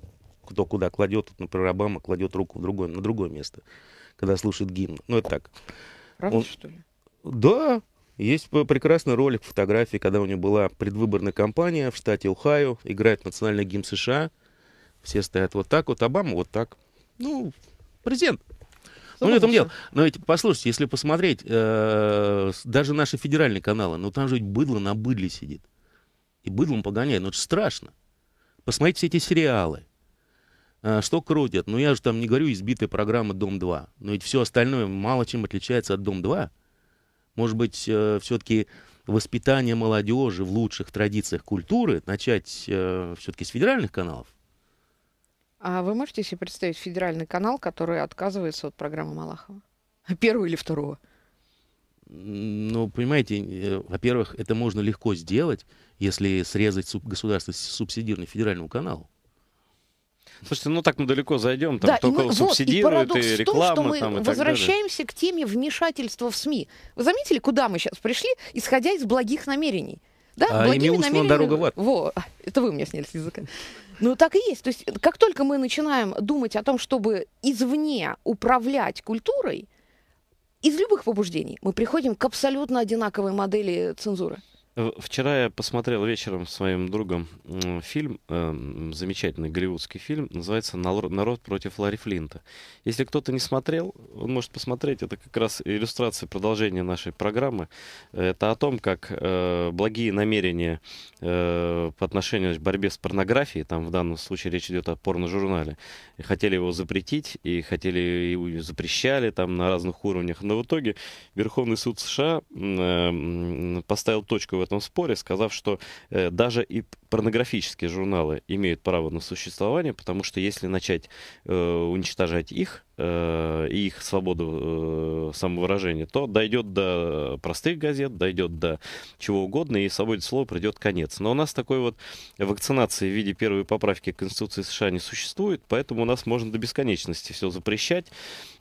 Speaker 1: кто куда кладет, вот, например, Обама кладет руку в другое, на другое место, когда слушает гимн. Ну это так. Правда, Он... что ли? Да, есть прекрасный ролик, фотографии, когда у него была предвыборная кампания в штате Ухайо, играет национальный гимн США, все стоят вот так вот, Обама вот так ну, президент. Ну, в этом дело. Но ведь, послушайте, если посмотреть, э, даже наши федеральные каналы, ну, там же ведь быдло на быдле сидит. И быдлом погоняет. Ну, это страшно. Посмотрите все эти сериалы. Э, что крутят? Ну, я же там не говорю избитая программа «Дом-2». Но ведь все остальное мало чем отличается от «Дом-2». Может быть, э, все-таки воспитание молодежи в лучших традициях культуры начать э, все-таки с федеральных каналов?
Speaker 3: А вы можете себе представить федеральный канал, который отказывается от программы Малахова? [laughs] Первого или второго?
Speaker 1: Ну, понимаете, э, во-первых, это можно легко сделать, если срезать суб- государство субсидированный федеральному
Speaker 2: каналу. Слушайте, ну так мы далеко зайдем, там да, только и мы, субсидируют, вот, и, и реклама. что мы там, и возвращаемся
Speaker 3: к теме вмешательства в СМИ. Вы заметили, куда мы сейчас пришли, исходя из благих намерений? Да, а благими ими намерениями. дорога в ад. Во, [laughs] это вы мне сняли с языка. Ну, так и есть. То есть, как только мы начинаем думать о том, чтобы извне управлять культурой, из любых побуждений мы приходим к абсолютно одинаковой модели цензуры.
Speaker 2: Э, вчера я посмотрел вечером с своим другом фильм, эм, замечательный голливудский фильм, называется «Народ против Ларри Флинта». Если кто-то не смотрел, он может посмотреть, это как раз иллюстрация продолжения нашей программы. Это о том, как э, благие намерения э, по отношению к борьбе с порнографией, там в данном случае речь идет о порножурнале, и хотели его запретить, и хотели и запрещали там на разных уровнях, но в итоге Верховный суд США поставил точку в этом споре, сказав, что э, даже и порнографические журналы имеют право на существование, потому что если начать э, уничтожать их э, и их свободу э, самовыражения, то дойдет до простых газет, дойдет до чего угодно, и свободе слова придет конец. Но у нас такой вот вакцинации в виде первой поправки к Конституции США не существует, поэтому у нас можно до бесконечности все запрещать.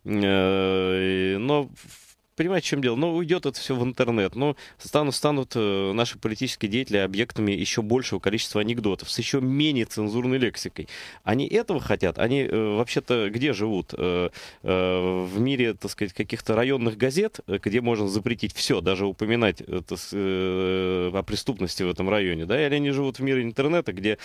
Speaker 2: Э, но в понимаете, в чем дело? Ну, уйдет это все в интернет. Ну, станут, станут э, наши политические деятели объектами еще большего количества анекдотов с еще менее цензурной лексикой. Они этого хотят? Они э, вообще-то где живут? Э, э, в мире, так сказать, каких-то районных газет, э, где можно запретить все, даже упоминать это, э, о преступности в этом районе, да? Или они живут в мире интернета, где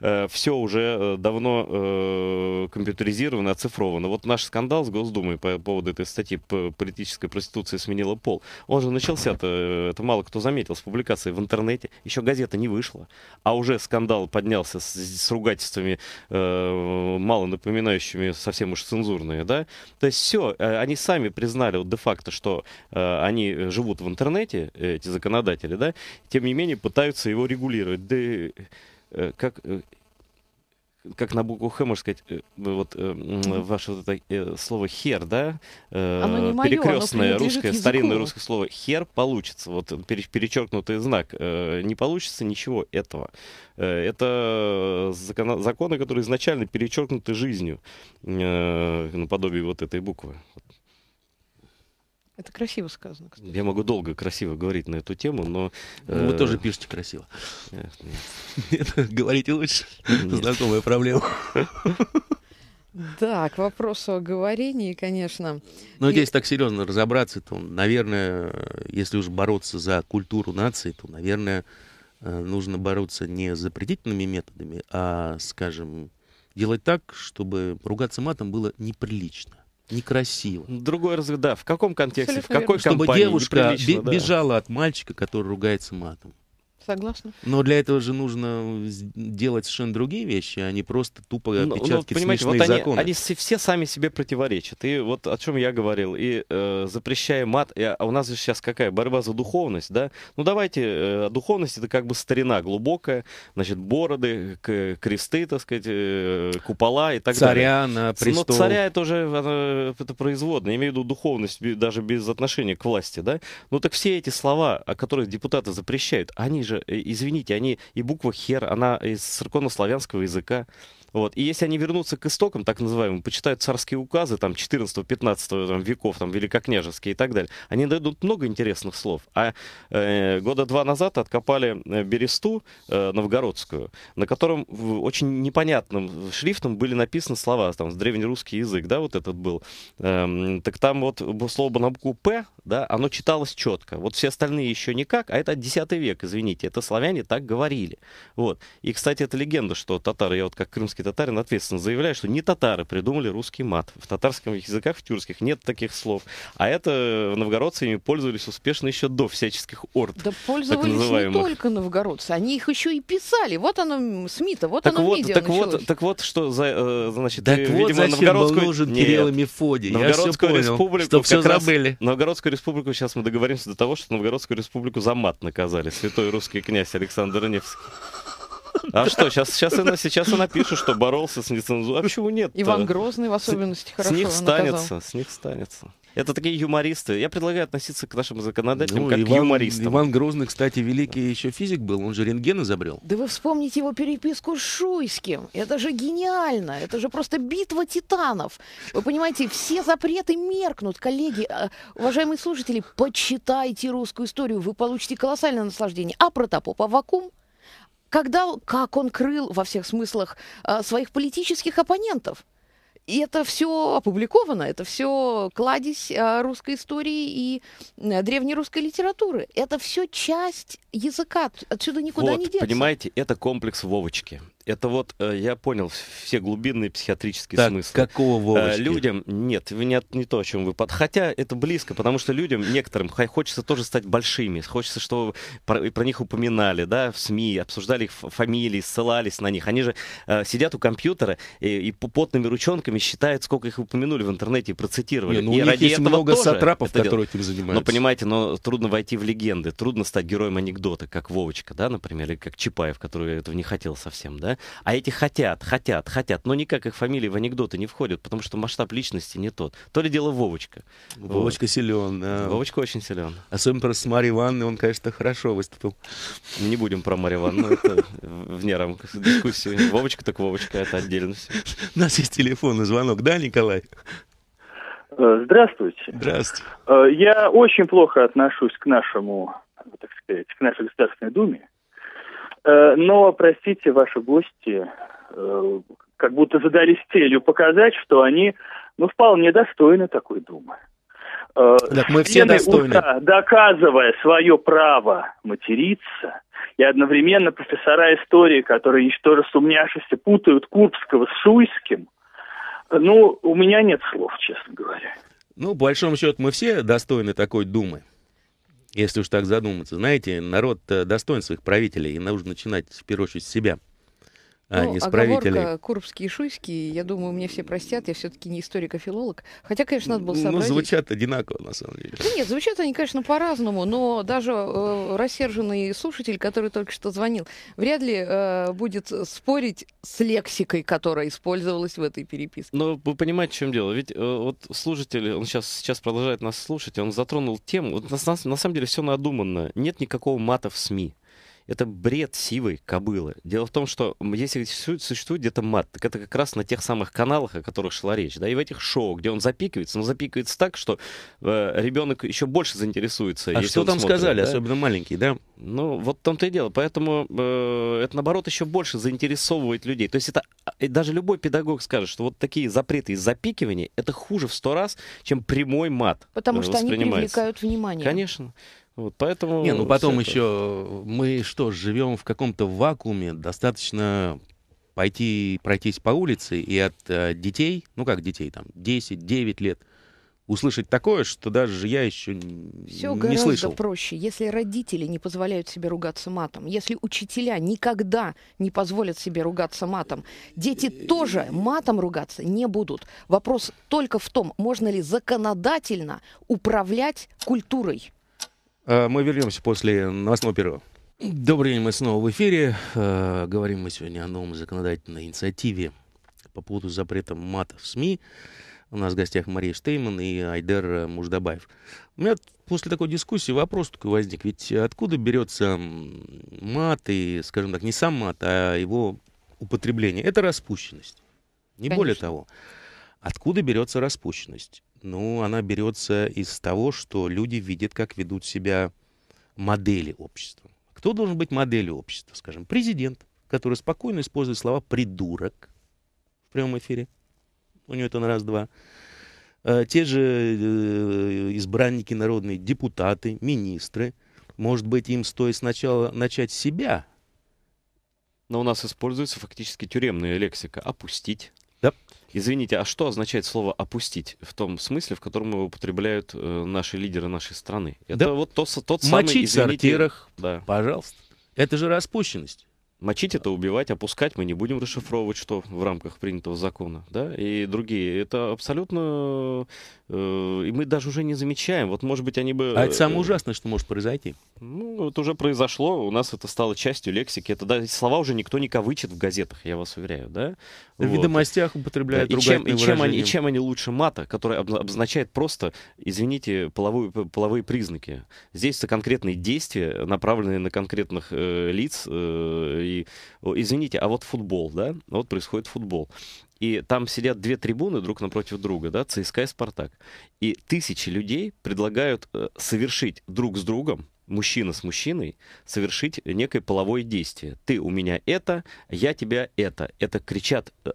Speaker 2: э, все уже э, давно э, компьютеризировано, оцифровано? Вот наш скандал с Госдумой по поводу этой статьи политической проституции Конституция сменила пол. Он же начался-то, э, это мало кто заметил, с публикацией в интернете. Еще газета не вышла. А уже скандал поднялся с, с ругательствами, э, мало напоминающими совсем уж цензурные, да? То есть все, э, они сами признали вот, де-факто, что э, они живут в интернете, э, эти законодатели, да? Тем не менее пытаются его регулировать. Да, э, как... Э, как на букву Х, можно сказать, э, вот э, ваше вот это э, слово хер, да? Оно не мое, Перекрестное русское, языку. старинное русское слово хер получится. Вот перечеркнутый знак. Не получится ничего этого. Это законы, которые изначально перечеркнуты жизнью, наподобие вот этой буквы.
Speaker 3: Это красиво сказано,
Speaker 2: кстати. Я могу долго красиво говорить на эту тему, но... Ну, вы э... тоже пишете красиво. Нет, нет. Говорите лучше. Нет.
Speaker 1: Знакомая проблема.
Speaker 3: Да, к вопросу о говорении, конечно.
Speaker 1: Но ну, здесь так серьезно разобраться, то, наверное, если уж бороться за культуру нации, то, наверное, э, нужно бороться не с запретительными методами, а, скажем, делать так, чтобы ругаться матом было неприлично
Speaker 2: некрасиво. Другой разговор. да, в каком контексте, Абсолютно в какой верно. Чтобы девушка бе- да. бежала от мальчика, который
Speaker 1: ругается матом. Согласна. Но для этого же нужно э, делать совершенно другие вещи, а не просто тупо
Speaker 2: но, отпечатки но, понимаете, смешные вот они, Они все сами себе противоречат. И вот о чем я говорил. И э, запрещая мат, и, а, а у нас же сейчас какая? Борьба за духовность, да? Ну давайте, э, духовность это как бы старина глубокая, значит, бороды, к, кресты, так сказать, э, купола и так царя далее. Царя на престол. Но царя это уже э, это производное. Я имею в виду духовность даже без отношения к власти, да? Ну так все эти слова, о которых депутаты запрещают, они же же, э, извините, они и буква хер, она из церковнославянского языка. Вот. И если они вернутся к истокам, так называемым, почитают царские указы там 14-15 веков, там великокняжеские и так далее, они найдут много интересных слов. А э, года два назад откопали э, бересту э, новгородскую, на котором очень непонятным шрифтом были написаны слова, там, древнерусский язык, да, вот этот был. Эм, так там вот слово на букву «П» да, оно читалось четко. Вот все остальные еще никак, а это 10 век, извините, это славяне так говорили. Вот. И, кстати, это легенда, что татары, я вот как крымский татарин ответственно заявляю, что не татары придумали русский мат. В татарском языках, в тюркских нет таких слов. А это новгородцы ими пользовались успешно еще до всяческих орд. Да пользовались не только
Speaker 3: новгородцы, они их еще и писали. Вот оно Смита, вот так оно вот, медиа
Speaker 2: так началось. вот, так вот, что за, э, значит, так ты, э, вот зачем новгородскую... был нужен Кирилл и Мефодий. Новгородскую я все понял, республику что все забыли. Раз, новгородскую республику, сейчас мы договоримся до того, что Новгородскую республику за мат наказали. Святой русский князь Александр Невский. А да. что, сейчас, сейчас, она сейчас она пишет, что боролся с нецензурой. А почему нет? Иван Грозный в особенности с, хорошо С них станется, с них станется. Это такие юмористы. Я предлагаю относиться к нашим законодателям ну, как Иван, к юмористам. Иван
Speaker 1: Грозный, кстати, великий еще физик был, он же рентген изобрел.
Speaker 3: Да вы вспомните его переписку с Шуйским. Это же гениально, это же просто битва титанов. Вы понимаете, все запреты меркнут, коллеги, э, уважаемые слушатели, почитайте русскую историю, вы получите колоссальное наслаждение. А Протопоп, а вакуум? Когда, как он крыл во всех смыслах э, своих политических оппонентов? И это все опубликовано, это все кладезь а, русской истории и э, древнерусской литературы. Это все часть языка, отсюда никуда вот, не деться.
Speaker 2: понимаете, это комплекс Вовочки это вот, э, я понял, все глубинные психиатрические так, смыслы. какого э, Вовочки? Людям, нет, нет, не то, о чем вы... Под... Хотя это близко, потому что людям, некоторым, хочется тоже стать большими, хочется, чтобы про, про них упоминали, да, в СМИ, обсуждали их фамилии, ссылались на них. Они же э, сидят у компьютера и, и потными ручонками считают, сколько их упомянули в интернете и процитировали. Не, ну, и у них есть много сатрапов, которые этим занимаются. Но, понимаете, но трудно войти в легенды, трудно стать героем анекдота, как Вовочка, да, например, или как Чапаев, который этого не хотел совсем, да а эти хотят, хотят, хотят, но никак их фамилии в анекдоты не входят, потому что масштаб личности не тот. То ли дело Вовочка. Вовочка вот. силен, да. Э. Вовочка очень силен.
Speaker 1: Особенно а про с Марьей Ивановной он, конечно,
Speaker 2: хорошо выступил. Не будем про Марью Ивановну, это вне рамках дискуссии. Вовочка так Вовочка, это отдельно У нас есть телефонный звонок, да, Николай?
Speaker 4: Э, здравствуйте. Здравствуйте. Э, я очень плохо отношусь к нашему, так сказать, к нашей Государственной Думе. Э, но, простите, ваши гости э, как будто задались целью показать, что они ну, вполне достойны такой думы. Э, так мы все достойны. доказывая свое право материться, и одновременно профессора истории, которые, ничтоже сумняшися, путают Курбского с Шуйским, ну, у меня нет слов, честно говоря.
Speaker 1: Ну, по большому счету, мы все достойны такой думы. Если уж так задуматься. Знаете, народ э, достоин своих правителей, и нужно начинать в первую очередь с себя а ну, не исправителей. Оговорка,
Speaker 3: курбские и шуйские, я думаю, мне все простят, я все-таки не историк, а филолог Хотя, конечно, надо было ну, сообразить. Ну,
Speaker 1: звучат одинаково, на самом деле.
Speaker 3: Да нет, звучат они, конечно, по-разному, но даже э, рассерженный слушатель, который только что звонил, вряд ли э, будет спорить с
Speaker 2: лексикой, которая использовалась в этой переписке. Но вы понимаете, в чем дело? Ведь э, вот слушатель, он сейчас, сейчас продолжает нас слушать, он затронул тему. Вот на, на, на самом деле все надуманно. Нет никакого мата в СМИ это бред сивой кобылы. Дело в том, что если существует, существует где-то мат, так это как раз на тех самых каналах, о которых шла речь, да, и в этих шоу, где он запикивается, он запикивается так, что э, ребенок еще больше заинтересуется. А что там смотрит, сказали, да? особенно маленький, да? Ну, вот там-то и дело. Поэтому э, это, наоборот, еще больше заинтересовывает людей. То есть это а, даже любой педагог скажет, что вот такие запреты и запикивания, это хуже в сто раз, чем прямой мат. Потому э, что они привлекают внимание. Конечно. Вот поэтому... Не, ну потом
Speaker 1: еще это... мы что, живем в каком-то вакууме, достаточно пойти пройтись по улице и от э, детей, ну как детей, там 10-9 лет, услышать такое, что даже я еще Все не гораздо слышал.
Speaker 3: проще. Если родители не позволяют себе ругаться матом, если учителя никогда не позволят себе ругаться матом, дети э, тоже матом ругаться не будут. Вопрос только в том, можно ли законодательно управлять культурой.
Speaker 1: Э, мы вернемся после новостного первого. Добрый день, мы снова в эфире. Э, говорим мы сегодня о новом законодательной инициативе по поводу запрета мата в СМИ. У нас в гостях Мария Штейман и Айдер Муждабаев. У меня после такой дискуссии вопрос такой возник. Ведь откуда берется мат и, скажем так, не сам мат, а его употребление? Это распущенность. Не Конечно. более того. Откуда берется распущенность? Ну, она берется из того, что люди видят, как ведут себя модели общества. Кто должен быть моделью общества? Скажем, президент, который спокойно использует слова «придурок» в прямом эфире. У него это на раз-два. Э, те же э, избранники народные, депутаты, министры. Может быть, им
Speaker 2: стоит сначала начать себя. Но у нас используется фактически тюремная лексика «опустить», Извините, а что означает слово «опустить» в том смысле, в котором его употребляют э, наши лидеры нашей страны? Это да вот то, тот самый, Мочить извините, в сортирах, да. пожалуйста. Это же распущенность. Мочить это убивать, опускать мы не будем расшифровывать, что в рамках принятого закона, да, и другие. Это абсолютно... Э, и мы даже уже не замечаем. Вот, может быть, они бы... А это самое э, ужасное, что может произойти. Ну, это уже произошло, у нас это стало частью лексики. Это да, слова уже никто не кавычит в газетах, я вас уверяю, да? В вот. ведомостях употребляют э, и чем, и чем, они, и чем они лучше мата, который обозначает просто, извините, половые половые признаки. Здесь это конкретные действия, направленные на конкретных э, лиц э, и, извините, а вот футбол, да, вот происходит футбол. И там сидят две трибуны друг напротив друга, да, ЦСКА и Спартак. И тысячи людей предлагают э, совершить друг с другом мужчина с мужчиной совершить некое половое действие. Ты у меня это, я тебя это. Это кричат э,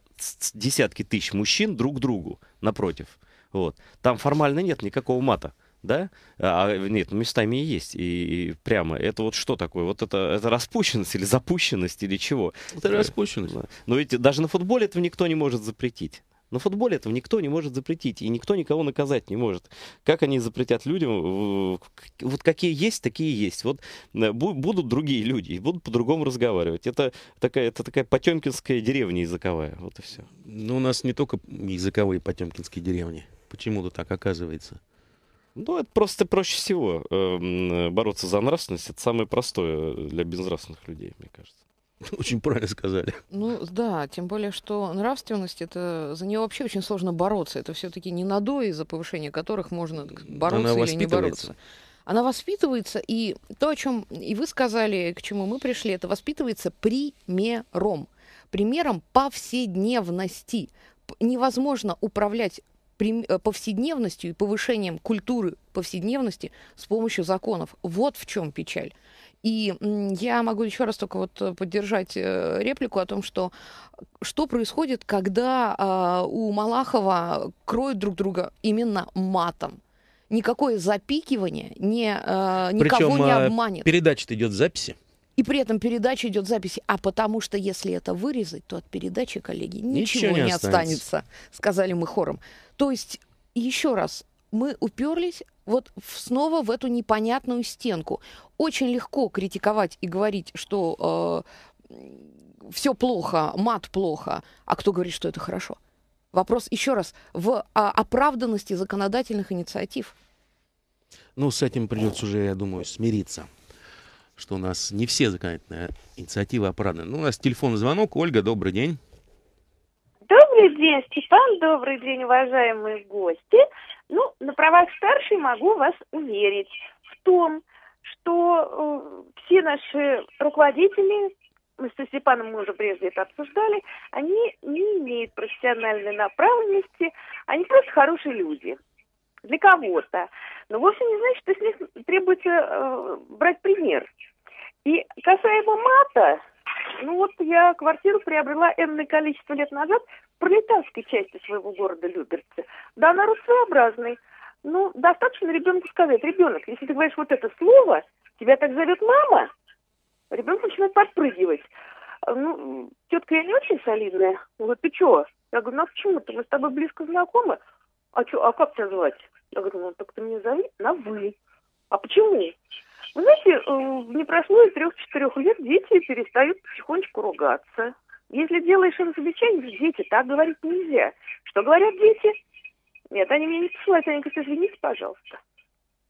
Speaker 2: десятки тысяч мужчин друг другу напротив. Вот. Там формально нет никакого мата да? А, а нет, ну, местами и есть, и, и прямо. Это вот что такое? Вот это, это распущенность или запущенность или чего? Это распущенность. Но ведь даже на футболе этого никто не может запретить. На футболе этого никто не может запретить, и никто никого наказать не может. Как они запретят людям? Вот какие есть, такие есть. Вот э, будут другие люди, и будут по-другому разговаривать. Это такая, это такая потемкинская деревня языковая, вот и все.
Speaker 1: Но ну, у нас не только языковые потемкинские деревни. Почему-то так
Speaker 2: оказывается. Ну, это просто проще всего. Эм, э, бороться за нравственность — это самое простое для безнравственных людей, мне кажется. Очень правильно сказали.
Speaker 3: Ну да, тем более, что нравственность, это за нее вообще очень сложно бороться. Это все-таки не надои, за повышение которых можно бороться Она или не бороться. Она воспитывается, и то, о чем и вы сказали, к чему мы пришли, это воспитывается примером. Примером повседневности невозможно управлять Э, повседневностью и повышением культуры повседневности с помощью законов. Вот в чем печаль. И я могу еще раз только вот э, поддержать э, реплику о том, что что происходит, когда а, у Малахова кроют друг друга именно матом никакое запикивание не, никого Причем, не обманет.
Speaker 1: передача идет в записи.
Speaker 3: И при этом передача идет записи. А потому что если это вырезать, то от передачи, коллеги, ничего, ничего не, не останется. останется, сказали мы хором. То есть, еще раз, мы уперлись вот снова в эту непонятную стенку. Очень легко критиковать и говорить, что э, все плохо, мат плохо, а кто говорит, что это хорошо? Вопрос еще раз в а, оправданности законодательных инициатив.
Speaker 1: Ну, с этим придется уже, я думаю, смириться что у нас не все законодательные инициативы оправданы. Ну, у нас телефонный звонок. Ольга, добрый день.
Speaker 5: Добрый день, Степан. Добрый день, уважаемые гости. Ну, на правах старшей могу вас уверить в том, что э, все наши руководители, мы с Степаном мы уже прежде это обсуждали, они не имеют профессиональной направленности, они просто хорошие люди для кого-то. Но вовсе не значит, что с них требуется э, брать пример. И касаемо мата, ну вот я квартиру приобрела энное количество лет назад в пролетарской части своего города Люберцы. Да, народ своеобразный. Ну, достаточно ребенку сказать, ребенок, если ты говоришь вот это слово, тебя так зовет мама, ребенок начинает подпрыгивать. Ну, тетка я не очень солидная. Он говорит, ты чего? Я говорю, ну а почему-то, мы с тобой близко знакомы. А, чё, а как тебя звать? Я говорю, ну так ты меня зови на «вы». А почему Вы знаете, э, не прошло и трех-четырех лет, дети перестают потихонечку ругаться. Если делаешь им замечание, дети, так говорить нельзя. Что говорят дети? Нет, они меня не посылают, они говорят, извините, пожалуйста.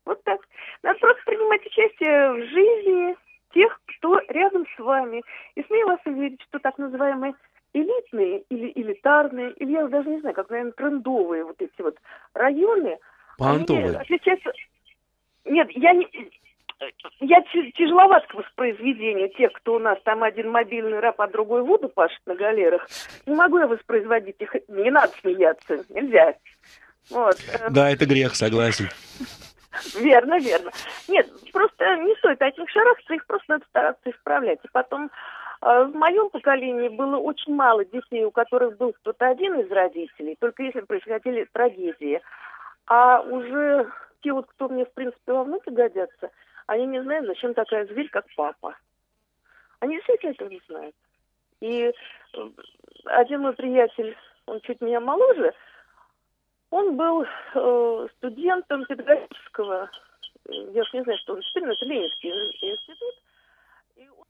Speaker 5: Вот так. Надо просто принимать участие в жизни тех, кто рядом с вами. И смею вас уверить, что так называемые элитные или элитарные, или я даже не знаю, как, наверное, трендовые вот эти вот районы, Понтовые. они отличаются нет, я не... Я тяжеловат к воспроизведению тех, кто у нас там один мобильный раб, а другой воду пашет на галерах. Не могу я воспроизводить их. Не надо смеяться. Нельзя. Вот. Э.
Speaker 1: Да, это грех,
Speaker 5: согласен. Верно, верно. Нет, просто не стоит этих них шарахаться, их просто надо стараться исправлять. И потом, э, в моем поколении было очень мало детей, у которых был кто-то один из родителей, только если происходили трагедии. А уже те вот, кто мне, в принципе, во внуки годятся, они не знают, зачем такая зверь, как папа. Они действительно это не знают. И э, один мой приятель, он чуть меня моложе, он был э, студентом педагогического, э, я уж не знаю, что он теперь, но Ленинский институт. И он...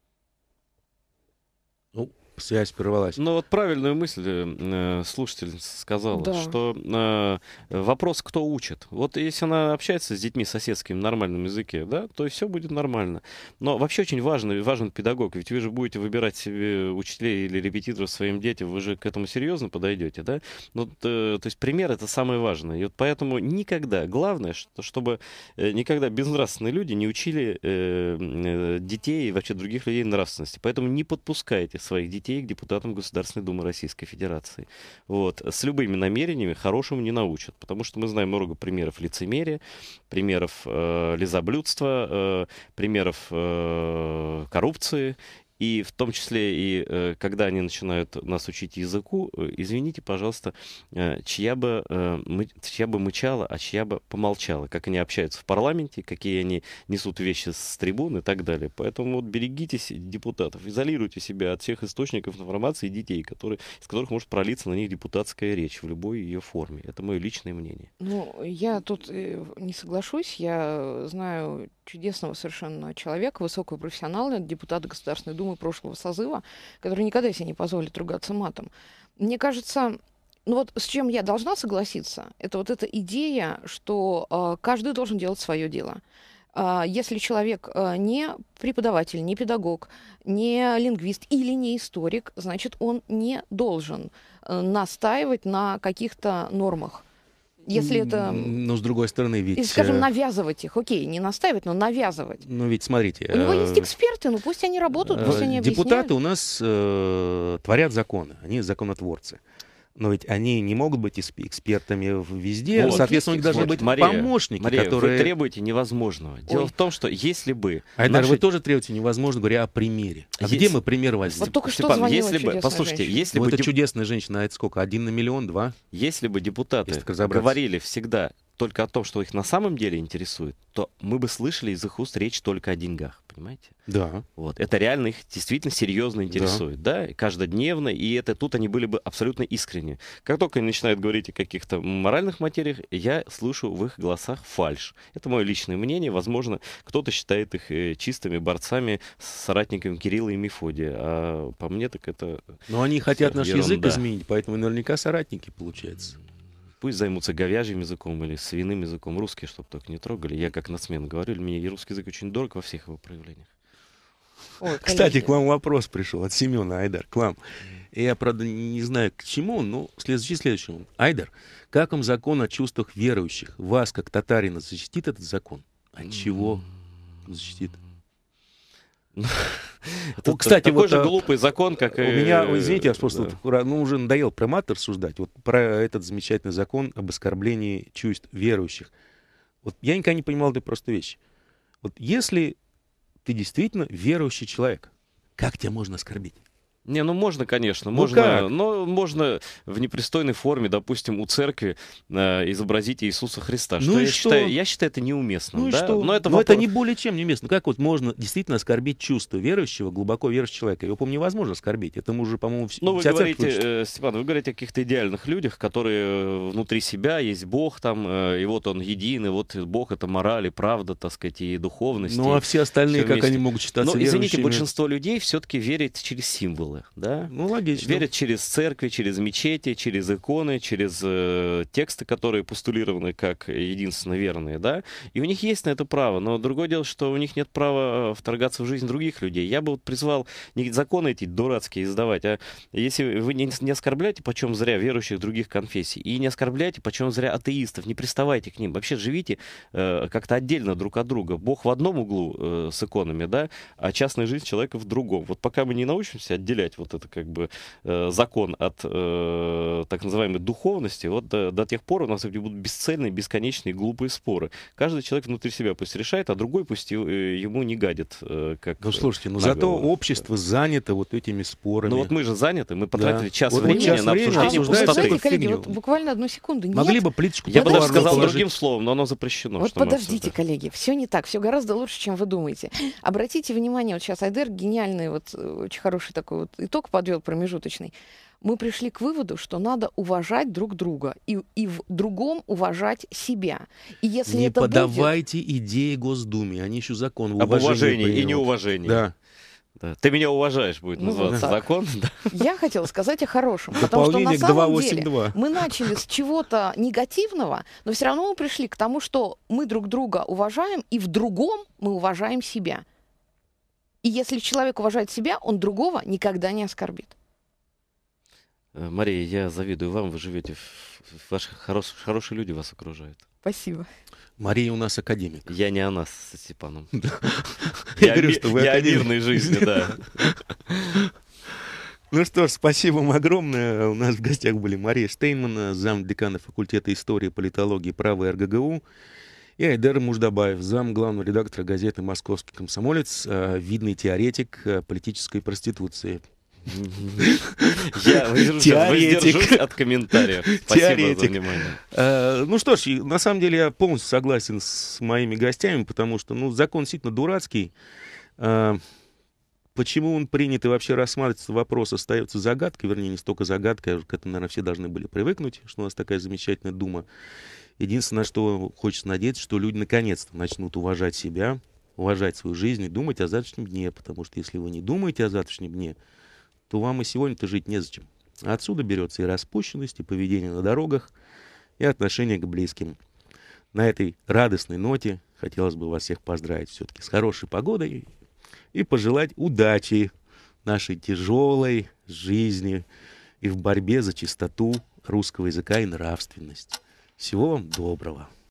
Speaker 2: Ну, связь прервалась. Ну вот правильную мысль э, слушатель сказала, да. что э, вопрос, кто учит. Вот если она общается с детьми соседскими на нормальном языке, да, то все будет нормально. Но вообще очень важно, важен педагог, ведь вы же будете выбирать себе учителей или репетиторов своим детям, вы же к этому серьезно подойдете, да? Ну, то, э, то есть пример это самое важное. И вот поэтому никогда, главное, что, чтобы э, никогда безнравственные люди не учили э, э, детей и вообще других людей нравственности. Поэтому не подпускайте своих детей детей к депутатам Государственной Думы Российской Федерации. Вот. С любыми намерениями хорошему не научат, потому что мы знаем много примеров лицемерия, примеров э, лизоблюдства, э, примеров э, коррупции и в том числе и э, когда они начинают нас учить языку, э, извините, пожалуйста, э, чья бы, чья бы мычала, а чья бы помолчала, как они общаются в парламенте, какие они несут вещи с трибун и так далее. Поэтому вот берегитесь депутатов, изолируйте себя от всех источников информации и детей, которые, из которых может пролиться на них депутатская речь в любой ее форме. Это мое личное мнение.
Speaker 3: Ну, я тут не соглашусь. Я знаю чудесного совершенно человека, высокого профессионала, депутата Государственной Думы знакомые прошлого созыва, которые никогда себе не позволят ругаться матом. Мне кажется, ну вот с чем я должна согласиться, это вот эта идея, что э, каждый должен делать свое дело. Э, если человек э, не преподаватель, не педагог, не лингвист или не историк, значит, он не должен э, настаивать на каких-то нормах
Speaker 1: если это... Ну, с другой стороны, ведь... И, скажем, э,
Speaker 3: навязывать их. Окей, не настаивать, но навязывать.
Speaker 1: Ну, ведь смотрите... У него э, есть
Speaker 3: эксперты, ну пусть они работают, э, пусть они объясняют. Депутаты
Speaker 1: у нас творят законы, они законотворцы но ведь они не могут быть экспертами везде. Вот. Соответственно, у них должны быть Мария, помощники, Мария, которые... вы
Speaker 2: требуете невозможного. Дело Ой. в том, что если бы... А наши... вы тоже
Speaker 1: требуете невозможного, говоря о примере. А есть... где мы пример возьмем? Вот только Степан, что если бы, послушайте, женщина. если вот ну, бы... это деп... чудесная
Speaker 2: женщина, а это сколько, один на миллион, два? Если бы депутаты если говорили всегда только о том, что их на самом деле интересует, то мы бы слышали из их уст речь только о деньгах понимаете? Да. Вот. Это реально их действительно серьезно интересует, да, да? каждодневно, и это тут они были бы абсолютно искренне. Как только они начинают говорить о каких-то моральных материях, я слышу в их голосах фальш. Это мое личное мнение, возможно, кто-то считает их э, чистыми борцами с соратниками Кирилла и Мефодия, а по мне так это... Но они хотят наш ерунда. язык изменить, поэтому наверняка соратники, получается. Пусть займутся говяжьим языком или свиным языком, русский, чтобы только не трогали. Я как нацмен говорю, мне и русский язык очень дорог во всех его проявлениях. Ой, Кстати, к вам вопрос пришел от Семена Айдар, к вам. Я, правда, не
Speaker 1: знаю к чему, но следующий следующему. Айдар, как вам закон о чувствах верующих? Вас, как татарина, защитит этот закон? От чего защитит? Это Кстати, такой вот, же а, глупый закон, как у и... меня, извините, я просто да. ну, уже надоел про рассуждать, вот про этот замечательный закон об оскорблении чувств верующих. Вот я никогда не понимал этой простой вещи. Вот если ты действительно верующий человек, как тебя можно оскорбить?
Speaker 2: Не, ну можно, конечно, ну можно, как? но можно в непристойной форме, допустим, у церкви э, изобразить Иисуса Христа. Ну и я что? Считаю, я считаю это неуместно. Ну да? и что? Но это, но ну, вопрос... это не
Speaker 1: более чем неуместно. Как вот можно действительно оскорбить чувство верующего, глубоко верующего человека? Его, по-моему, невозможно оскорбить. Это мы уже, по-моему, все. Ну вы говорите, э,
Speaker 2: Степан, вы говорите о каких-то идеальных людях, которые э, внутри себя есть Бог там, э, и вот он единый, вот Бог это мораль и правда, так сказать, и духовность. Ну и а все остальные, все как они могут считаться? Ну извините, большинство людей все-таки верит через символы православных, да? Ну, логично. Верят через церкви, через мечети, через иконы, через э, тексты, которые постулированы как единственно верные, да? И у них есть на это право, но другое дело, что у них нет права э, вторгаться в жизнь других людей. Я бы вот призвал не законы эти дурацкие издавать, а если вы не, не оскорбляете, почем зря верующих других конфессий, и не оскорбляете почем зря атеистов, не приставайте к ним, вообще живите э, как-то отдельно друг от друга. Бог в одном углу э, с иконами, да, а частная жизнь человека в другом. Вот пока мы не научимся отдельно разделять вот это как бы э, закон от э, так называемой духовности, вот до, до тех пор у нас будут бесцельные, бесконечные, глупые споры. Каждый человек внутри себя пусть решает, а другой пусть э, ему не гадит. Э, как, ну слушайте, но ну, э, зато
Speaker 1: общество занято вот этими спорами. Ну вот мы же заняты, мы потратили да. час вот времени
Speaker 2: час на время обсуждение пустоты. Знаете, коллеги, вот
Speaker 3: буквально одну секунду. Нет, Могли бы плиточку
Speaker 2: Я бы даже сказал положить. другим словом, но оно запрещено. Вот подождите,
Speaker 3: коллеги, все не так, все гораздо лучше, чем вы думаете. Обратите внимание, вот сейчас Айдер гениальный, вот э, очень хороший такой вот вот итог подвел промежуточный, мы пришли к выводу, что надо уважать друг друга и, и в другом уважать себя. И если не это подавайте
Speaker 1: будет... идеи Госдуме, они еще закон об уважении и неуважении.
Speaker 2: Да. Да. Ты меня уважаешь, будет ну называться ну, закон. Да.
Speaker 3: Я хотела сказать о хорошем. Потому что на самом 282. деле мы начали с чего-то негативного, но все равно мы пришли к тому, что мы друг друга уважаем, и в другом мы уважаем себя. И если человек уважает себя, он другого никогда не оскорбит.
Speaker 2: Э, Мария, я завидую вам, вы живете, в... ваши хорош... хорошие люди вас окружают. Спасибо. Мария у нас академик. Я не она с Степаном. [laughs] Я говорю, что вы Я о
Speaker 1: мирной жизни, да. [laughs] Ну что ж, спасибо вам огромное. У нас в гостях были Мария Штейнмана, замдекана факультета истории, политологии и права РГГУ, и Айдер Муждабаев, зам главного редактора газеты «Московский комсомолец», э, видный теоретик э, политической проституции. Я воздержусь от комментариев. Спасибо за внимание. Э, ну что ж, на самом деле я полностью согласен с моими гостями, потому что ну, закон действительно дурацкий. Почему он принят и вообще рассматривается вопрос, остается загадкой, вернее, не столько загадкой, а к этому, наверное, все должны были привыкнуть, что у нас такая замечательная дума. Единственное, что хочется надеяться, что люди наконец-то начнут уважать себя, уважать свою жизнь и думать о завтрашнем дне. Потому что если вы не думаете о завтрашнем дне, то вам и сегодня-то жить незачем. А отсюда берется и распущенность, и поведение на дорогах, и отношение к близким. На этой радостной ноте хотелось бы вас всех поздравить все-таки с хорошей погодой и пожелать удачи нашей тяжелой жизни и в борьбе за чистоту русского языка и нравственность. Всего вам доброго.